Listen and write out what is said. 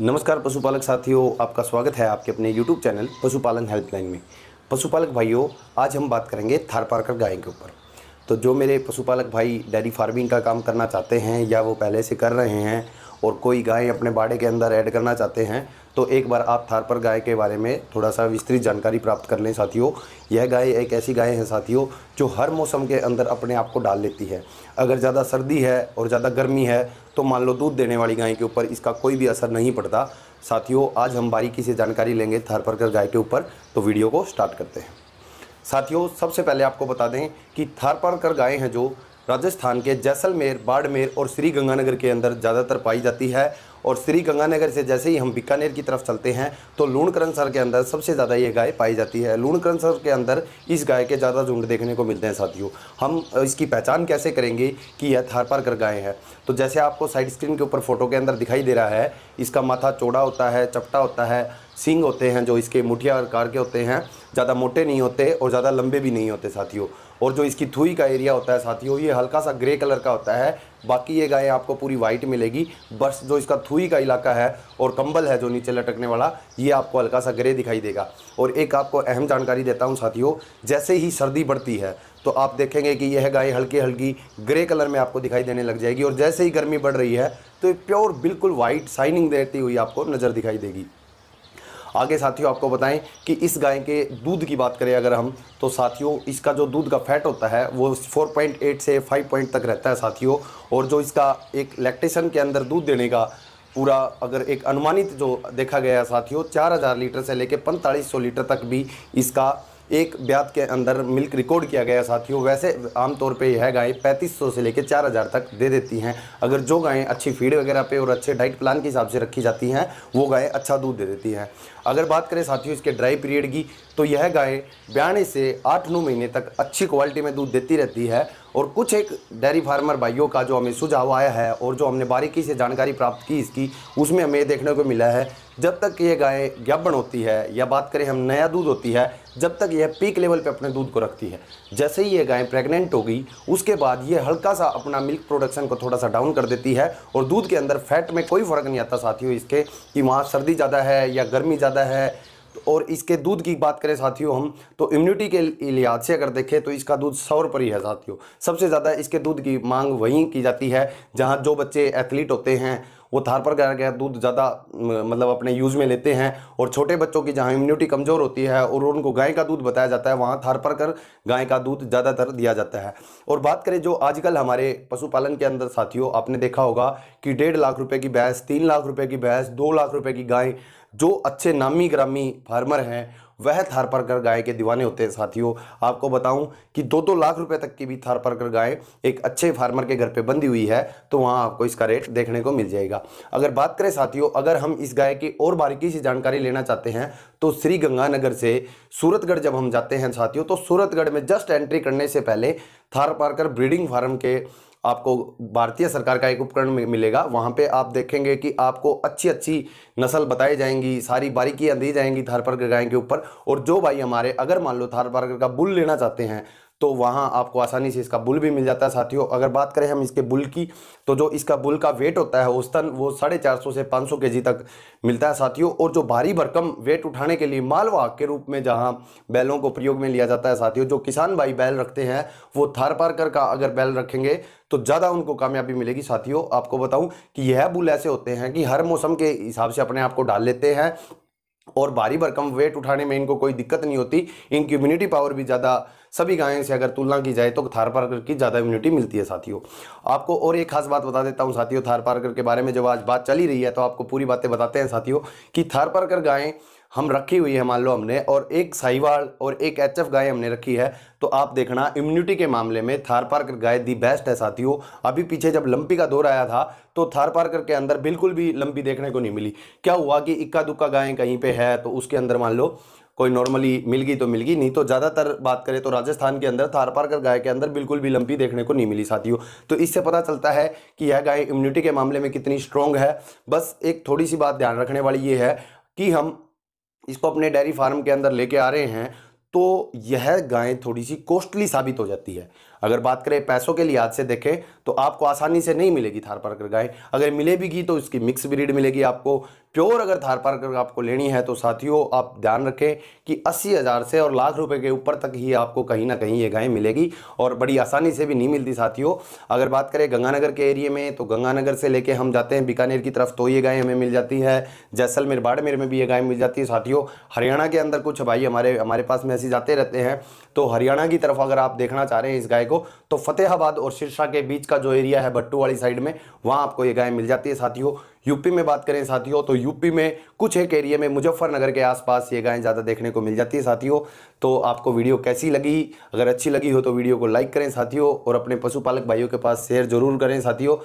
नमस्कार पशुपालक साथियों आपका स्वागत है आपके अपने यूट्यूब चैनल पशुपालन हेल्पलाइन में पशुपालक भाइयों आज हम बात करेंगे थार पारकर गाय के ऊपर तो जो मेरे पशुपालक भाई डेयरी फार्मिंग का काम करना चाहते हैं या वो पहले से कर रहे हैं और कोई गाय अपने बाड़े के अंदर ऐड करना चाहते हैं तो एक बार आप थार पर गाय के बारे में थोड़ा सा विस्तृत जानकारी प्राप्त कर लें साथियों यह गाय एक ऐसी गाय है साथियों जो हर मौसम के अंदर अपने आप को डाल लेती है अगर ज़्यादा सर्दी है और ज़्यादा गर्मी है तो मान लो दूध देने वाली गाय के ऊपर इसका कोई भी असर नहीं पड़ता साथियों आज हम बारीकी से जानकारी लेंगे थार पर गाय के ऊपर तो वीडियो को स्टार्ट करते हैं साथियों सबसे पहले आपको बता दें कि थार पर गाय हैं जो राजस्थान के जैसलमेर बाड़मेर और श्री गंगानगर के अंदर ज़्यादातर पाई जाती है और श्री गंगानगर से जैसे ही हम बीकानेर की तरफ चलते हैं तो लूणकरणसर के अंदर सबसे ज़्यादा ये गाय पाई जाती है लूणकरणसर के अंदर इस गाय के ज़्यादा झुंड देखने को मिलते हैं साथियों हम इसकी पहचान कैसे करेंगे कि यह थारपारकर गाय है तो जैसे आपको साइड स्क्रीन के ऊपर फोटो के अंदर दिखाई दे रहा है इसका माथा चौड़ा होता है चपटा होता है सिंग होते हैं जो इसके मुठिया आकार के होते हैं ज़्यादा मोटे नहीं होते और ज़्यादा लंबे भी नहीं होते साथियों और जो इसकी थुई का एरिया होता है साथियों ये हल्का सा ग्रे कलर का होता है बाकी ये गाय आपको पूरी वाइट मिलेगी बस जो इसका थुई का इलाका है और कंबल है जो नीचे लटकने वाला ये आपको हल्का सा ग्रे दिखाई देगा और एक आपको अहम जानकारी देता हूँ साथियों जैसे ही सर्दी बढ़ती है तो आप देखेंगे कि यह गाय हल्की हल्की ग्रे कलर में आपको दिखाई देने लग जाएगी और जैसे ही गर्मी बढ़ रही है तो प्योर बिल्कुल वाइट शाइनिंग देती हुई आपको नज़र दिखाई देगी आगे साथियों आपको बताएं कि इस गाय के दूध की बात करें अगर हम तो साथियों इसका जो दूध का फैट होता है वो 4.8 से 5 पॉइंट तक रहता है साथियों और जो इसका एक लैक्टेशन के अंदर दूध देने का पूरा अगर एक अनुमानित जो देखा गया है साथियों चार हज़ार लीटर से लेकर पैंतालीस सौ लीटर तक भी इसका एक ब्यात के अंदर मिल्क रिकॉर्ड किया गया साथियों वैसे आमतौर पर यह गायें सौ से लेकर हज़ार तक दे देती हैं अगर जो गायें अच्छी फीड वगैरह पे और अच्छे डाइट प्लान के हिसाब से रखी जाती हैं वो गायें अच्छा दूध दे देती हैं अगर बात करें साथियों इसके ड्राई पीरियड की तो यह गाय बयाने से आठ नौ महीने तक अच्छी क्वालिटी में दूध देती रहती है और कुछ एक डेयरी फार्मर भाइयों का जो हमें सुझाव आया है और जो हमने बारीकी से जानकारी प्राप्त की इसकी उसमें हमें देखने को मिला है जब तक ये गाय ज्ञापन होती है या बात करें हम नया दूध होती है जब तक यह पीक लेवल पे अपने दूध को रखती है जैसे ही ये गाय प्रेग्नेंट होगी उसके बाद ये हल्का सा अपना मिल्क प्रोडक्शन को थोड़ा सा डाउन कर देती है और दूध के अंदर फैट में कोई फ़र्क नहीं आता साथियों इसके कि वहाँ सर्दी ज़्यादा है या गर्मी ज़्यादा है और इसके दूध की बात करें साथियों हम तो इम्यूनिटी के लिहाज से अगर देखें तो इसका दूध सौ पर ही है साथियों सबसे ज़्यादा इसके दूध की मांग वहीं की जाती है जहाँ जो बच्चे एथलीट होते हैं वो पर गया गया दूध ज़्यादा मतलब अपने यूज़ में लेते हैं और छोटे बच्चों की जहाँ इम्यूनिटी कमज़ोर होती है और उनको गाय का दूध बताया जाता है वहाँ पर कर गाय का दूध ज़्यादातर दिया जाता है और बात करें जो आजकल हमारे पशुपालन के अंदर साथियों आपने देखा होगा कि डेढ़ लाख रुपये की भैंस तीन लाख रुपये की भैंस दो लाख रुपये की गाय जो अच्छे नामी ग्रामी फार्मर हैं वह थार पारकर गाय के दीवाने होते हैं साथियों आपको बताऊं कि दो दो लाख रुपए तक की भी थार पारकर गाय एक अच्छे फार्मर के घर पे बंधी हुई है तो वहाँ आपको इसका रेट देखने को मिल जाएगा अगर बात करें साथियों अगर हम इस गाय की और बारीकी से जानकारी लेना चाहते हैं तो श्री गंगानगर से सूरतगढ़ जब हम जाते हैं साथियों तो सूरतगढ़ में जस्ट एंट्री करने से पहले थार पारकर ब्रीडिंग फार्म के आपको भारतीय सरकार का एक उपकरण मिलेगा वहाँ पे आप देखेंगे कि आपको अच्छी अच्छी नस्ल बताई जाएंगी सारी बारीकियाँ दी जाएंगी थार पार्कर गाय के ऊपर और जो भाई हमारे अगर मान लो थार पार्कर का बुल लेना चाहते हैं तो वहाँ आपको आसानी से इसका बुल भी मिल जाता है साथियों अगर बात करें हम इसके बुल की तो जो इसका बुल का वेट होता है औसतन वो साढ़े चार सौ से पाँच सौ के जी तक मिलता है साथियों और जो भारी भरकम वेट उठाने के लिए मालवा के रूप में जहाँ बैलों को प्रयोग में लिया जाता है साथियों जो किसान भाई बैल रखते हैं वो थार पारकर का अगर बैल रखेंगे तो ज़्यादा उनको कामयाबी मिलेगी साथियों आपको बताऊँ कि यह बुल ऐसे होते हैं कि हर मौसम के हिसाब से अपने आप को डाल लेते हैं और भारी भरकम वेट उठाने में इनको कोई दिक्कत नहीं होती इनकी इम्यूनिटी पावर भी ज़्यादा सभी गायों से अगर तुलना की जाए तो थार पारकर की ज़्यादा इम्यूनिटी मिलती है साथियों आपको और एक खास बात बता देता हूँ साथियों थार पारकर के बारे में जब आज बात चली रही है तो आपको पूरी बातें बताते हैं साथियों कि थार पारकर गायें हम रखी हुई है मान लो हमने और एक साहिवाल और एक एच गाय हमने रखी है तो आप देखना इम्यूनिटी के मामले में थार पार्कर गाय दी बेस्ट है साथियों अभी पीछे जब लंपी का दौर आया था तो थार पार्कर के अंदर बिल्कुल भी लंपी देखने को नहीं मिली क्या हुआ कि इक्का दुक्का गायें कहीं पर है तो उसके अंदर मान लो कोई नॉर्मली मिल गई तो मिल गई नहीं तो ज़्यादातर बात करें तो राजस्थान के अंदर थार पारकर गाय के अंदर बिल्कुल भी लंपी देखने को नहीं मिली साथियों तो इससे पता चलता है कि यह गाय इम्यूनिटी के मामले में कितनी स्ट्रॉन्ग है बस एक थोड़ी सी बात ध्यान रखने वाली ये है कि हम इसको अपने डेयरी फार्म के अंदर लेके आ रहे हैं तो यह गाय थोड़ी सी कॉस्टली साबित हो जाती है अगर बात करें पैसों के लिहाज से देखें तो आपको आसानी से नहीं मिलेगी थार कर गाय अगर मिले भी की तो इसकी मिक्स ब्रीड मिलेगी आपको प्योर अगर थार कर आपको लेनी है तो साथियों आप ध्यान रखें कि अस्सी हज़ार से और लाख रुपए के ऊपर तक ही आपको कहीं ना कहीं ये गायें मिलेगी और बड़ी आसानी से भी नहीं मिलती साथियों अगर बात करें गंगानगर के एरिए में तो गंगानगर से लेके हम जाते हैं बीकानेर की तरफ तो ये गायें हमें मिल जाती है जैसलमेर बाड़मेर में भी ये गायें मिल जाती है साथियों हरियाणा के अंदर कुछ भाई हमारे हमारे पास मैसेज आते रहते हैं तो हरियाणा की तरफ अगर आप देखना चाह रहे हैं इस गाय को तो फतेहाबाद और सिरसा के बीच का जो एरिया है भट्टू वाली साइड में वहां आपको ये गाय मिल जाती है साथियों यूपी में बात करें साथियों तो यूपी में कुछ एक एरिया में मुजफ्फरनगर के आसपास ये गायें ज़्यादा देखने को मिल जाती है साथियों तो आपको वीडियो कैसी लगी अगर अच्छी लगी हो तो वीडियो को लाइक करें साथियों और अपने पशुपालक भाइयों के पास शेयर जरूर करें साथियों